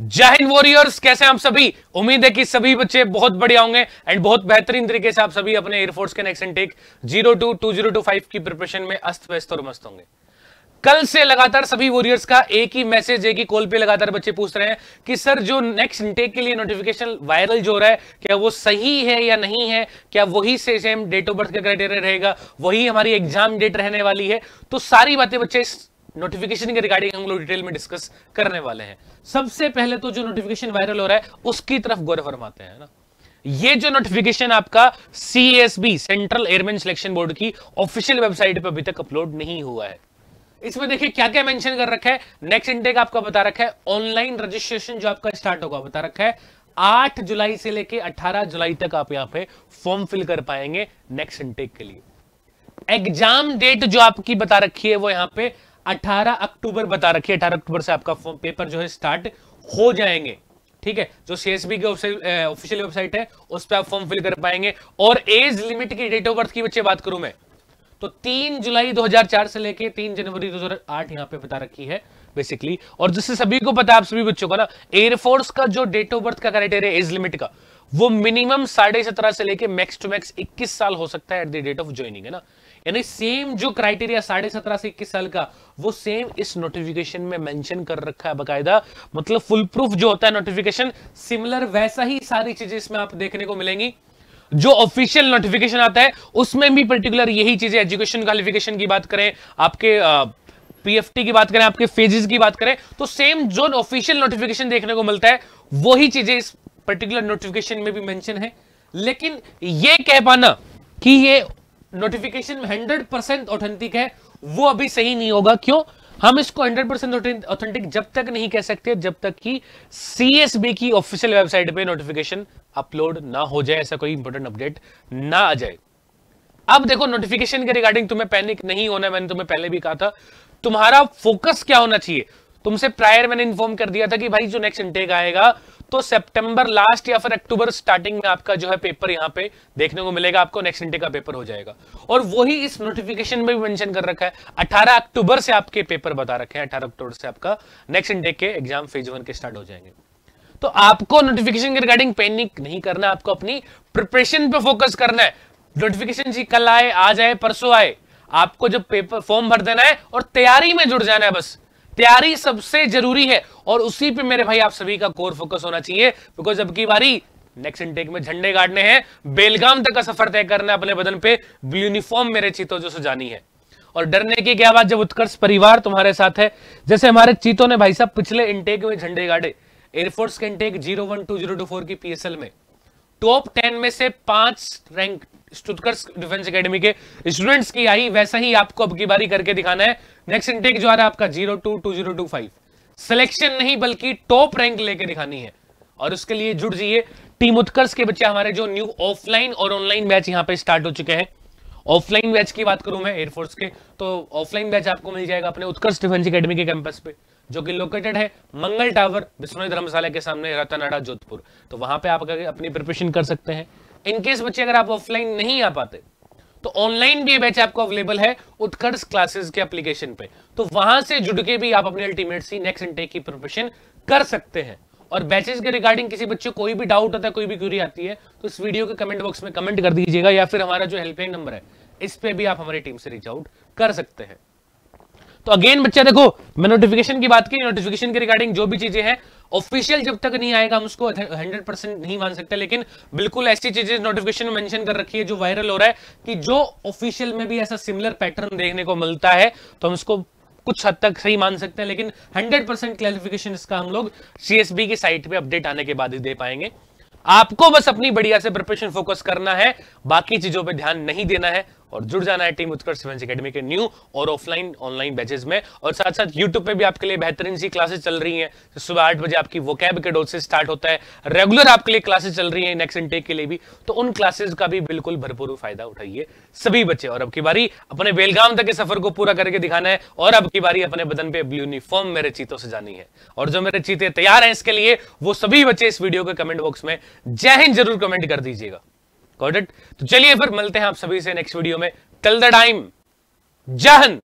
जय हिंद वॉरियर्स कैसे हैं आप सभी उम्मीद है कि सभी बच्चे बहुत बढ़िया होंगे एंड बहुत बेहतरीन तरीके से आप सभी अपने एयरफोर्स के next intake zero two two zero two five की प्रिपरेशन में अस्त व्यस्त और मस्त होंगे कल से लगातार सभी वॉरियर्स का एक ही मैसेज है कि कॉल पे लगातार बच्चे पूछ रहे हैं कि सर जो नेक्स्ट इंटेक के लिए नोटिफिकेशन वायरल जो हो रहा है क्या वो सही है या नहीं है क्या वही से सेम डेट ऑफ बर्थ का क्राइटेरिया रहेगा वही हमारी एग्जाम डेट रहने वाली है तो सारी बातें बच्चे नोटिफिकेशन के रिगार्डिंग हम लोग डिटेल में डिस्कस करने वाले हैं सबसे पहले तो जो नोटिफिकेशन वायरल हो रहा है उसकी तरफ गौर फरमाते हैं ना ये जो नोटिफिकेशन आपका CSB central airman selection board की ऑफिशियल वेबसाइट पर अभी तक अपलोड नहीं हुआ है इसमें देखिए क्या क्या मेंशन कर रखा है नेक्स्ट इंटेक आपका बता रखा है ऑनलाइन रजिस्ट्रेशन जो आपका स्टार्ट होगा बता रखा है 8 जुलाई से लेके 18 जुलाई तक आप यहां पे फॉर्म फिल कर पाएंगे नेक्स्ट इंटेक के लिए एग्जाम डेट जो आपकी बता रखी है वो यहां पे 18 अक्टूबर बता रखिए 18 अक्टूबर से आपका फॉर्म पेपर जो है स्टार्ट हो जाएंगे ठीक है जो सीएसबी की ऑफिशियल वेबसाइट है उस पर आप फॉर्म फिल कर पाएंगे और एज लिमिट की डेट ऑफ बर्थ की बच्चे बात करूं मैं तो 3 जुलाई 2004 से लेके 3 जनवरी 2008 यहां पे बता रखी है बेसिकली और जिससे सभी को पता आप सभी बच्चों को ना एयरफोर्स का जो डेट ऑफ बर्थ का क्राइटेरिया एज लिमिट का वो मिनिमम साढ़े सत्रह से लेके मैक्स टू मैक्स इक्कीस साल हो सकता है at the date of joining है ना यानी सेम जो क्राइटेरिया साढ़े सत्रह से इक्कीस साल का वो सेम इस नोटिफिकेशन में मेंशन कर रखा है बकायदा मतलब फुल प्रूफ जो होता है नोटिफिकेशन सिमिलर वैसा ही सारी चीजें इसमें आप देखने को मिलेंगी जो ऑफिशियल नोटिफिकेशन आता है उसमें भी पर्टिकुलर यही चीजें एजुकेशन क्वालिफिकेशन की बात करें आपके पीएफटी की बात करें आपके फेजेस की बात करें तो सेम जो ऑफिशियल नोटिफिकेशन देखने को मिलता है वही चीजें इस पर्टिकुलर नोटिफिकेशन में भी मेंशन है लेकिन ये कह पाना कि ये नोटिफिकेशन 100% परसेंट ऑथेंटिक है वो अभी सही नहीं होगा क्यों हम इसको 100 परसेंट ऑथेंटिक जब तक नहीं कह सकते जब तक कि सी की ऑफिशियल वेबसाइट पे नोटिफिकेशन अपलोड ना हो जाए ऐसा कोई इंपॉर्टेंट अपडेट ना आ जाए अब देखो नोटिफिकेशन के रिगार्डिंग तुम्हें पैनिक नहीं होना मैंने तुम्हें पहले भी कहा था तुम्हारा फोकस क्या होना चाहिए तुमसे प्रायर मैंने इन्फॉर्म कर दिया था कि भाई जो नेक्स्ट इंटेक आएगा तो सितंबर लास्ट या फिर अक्टूबर स्टार्टिंग में आपका जो है पेपर यहाँ पे देखने को मिलेगा आपको नेक्स्ट इंटेक का पेपर हो जाएगा और वही इस नोटिफिकेशन में भी मेंशन कर रखा है 18 अक्टूबर से आपके पेपर बता रखे हैं 18 अक्टूबर से आपका नेक्स्ट इंटेक के एग्जाम फेज वन के स्टार्ट हो जाएंगे तो आपको नोटिफिकेशन के रिगार्डिंग पैनिक नहीं करना आपको अपनी प्रिपरेशन पर फोकस करना है नोटिफिकेशन जी कल आए आज आए परसों आए आपको जब पेपर फॉर्म भर देना है और तैयारी में जुड़ जाना है बस तैयारी सबसे जरूरी है और उसी पे मेरे भाई आप सभी का कोर फोकस होना चाहिए बिकॉज अब की बारी नेक्स्ट इंटेक में झंडे गाड़ने हैं बेलगाम तक का सफर तय करना है अपने बदन पे यूनिफॉर्म मेरे चीतों जो सजानी है और डरने की क्या बात जब उत्कर्ष परिवार तुम्हारे साथ है जैसे हमारे चीतों ने भाई साहब पिछले इंटेक में झंडे गाड़े एयरफोर्स के intake zero one two zero two four की पीएसएल में टॉप टेन में से पांच रैंक स्टुतकर्स डिफेंस एकेडमी के स्टूडेंट्स की आई वैसा ही आपको अब की बारी करके दिखाना है नेक्स्ट इंटेक जो आ रहा है आपका zero two two zero two five selection नहीं बल्कि टॉप रैंक लेके दिखानी है और उसके लिए जुड़ जाइए टीम उत्कर्ष के बच्चे हमारे जो न्यू ऑफलाइन और ऑनलाइन मैच यहाँ पे स्टार्ट हो चुके हैं ऑफलाइन बैच की बात करूं मैं एयरफोर्स के तो ऑफलाइन बैच आपको मिल जाएगा अपने उत्कर्ष डिफेंस अकेडमी के कैंपस पे जो कि लोकेटेड है मंगल टावर बिस्नोई धर्मशाला के सामने रतनाडा जोधपुर तो वहां पे आप अपनी प्रिपरेशन कर सकते हैं इनकेस बच्चे अगर आप ऑफलाइन नहीं आ पाते तो ऑनलाइन भी बैच आपको अवेलेबल है उत्कर्ष क्लासेस के एप्लीकेशन पे तो वहां से जुड़ के भी आप अपने अल्टीमेट सी नेक्स्ट इनटेक की प्रिपरेशन कर सकते हैं और बैचेस के रिगार्डिंग किसी बच्चे कोई भी डाउट होता है कोई भी क्यूरी आती है तो इस वीडियो के कमेंट बॉक्स में कमेंट कर दीजिएगा या फिर हमारा जो हेल्पलाइन नंबर है इस पर भी आप हमारी टीम से रीच आउट कर सकते हैं तो अगेन बच्चा देखो मैं नोटिफिकेशन की बात की नोटिफिकेशन के रिगार्डिंग जो भी चीजें हैं ऑफिशियल जब तक नहीं आएगा हम उसको हंड्रेड परसेंट नहीं मान सकते लेकिन बिल्कुल ऐसी चीजें नोटिफिकेशन में मेंशन कर रखी है जो वायरल हो रहा है कि जो ऑफिशियल में भी ऐसा सिमिलर पैटर्न देखने को मिलता है तो हम उसको कुछ हद तक सही मान सकते हैं लेकिन 100 परसेंट क्लैरिफिकेशन इसका हम लोग सी की साइट पे अपडेट आने के बाद ही दे पाएंगे आपको बस अपनी बढ़िया से प्रिपरेशन फोकस करना है बाकी चीजों पे ध्यान नहीं देना है और जुड़ जाना है टीम उत्कर्ष सिवेंस अकेडमी के न्यू और ऑफलाइन ऑनलाइन बैचेज में और साथ साथ यूट्यूब पे भी आपके लिए बेहतरीन सी क्लासेस चल रही हैं तो सुबह आठ बजे आपकी वोकैब के डोज से स्टार्ट होता है रेगुलर आपके लिए क्लासेस चल रही है नेक्स्ट इंटेक के लिए भी तो उन क्लासेज का भी बिल्कुल भरपूर फायदा उठाइए सभी बच्चे और अब की बारी अपने बेलगाम तक के सफर को पूरा करके दिखाना है और अब की बारी अपने बदन पे यूनिफॉर्म मेरे चीतों से जानी है और जो मेरे चीते तैयार हैं इसके लिए वो सभी बच्चे इस वीडियो के कमेंट बॉक्स में जय हिंद जरूर कमेंट कर दीजिएगा गॉट इट तो चलिए फिर मिलते हैं आप सभी से नेक्स्ट वीडियो में टिल द टाइम जय हिंद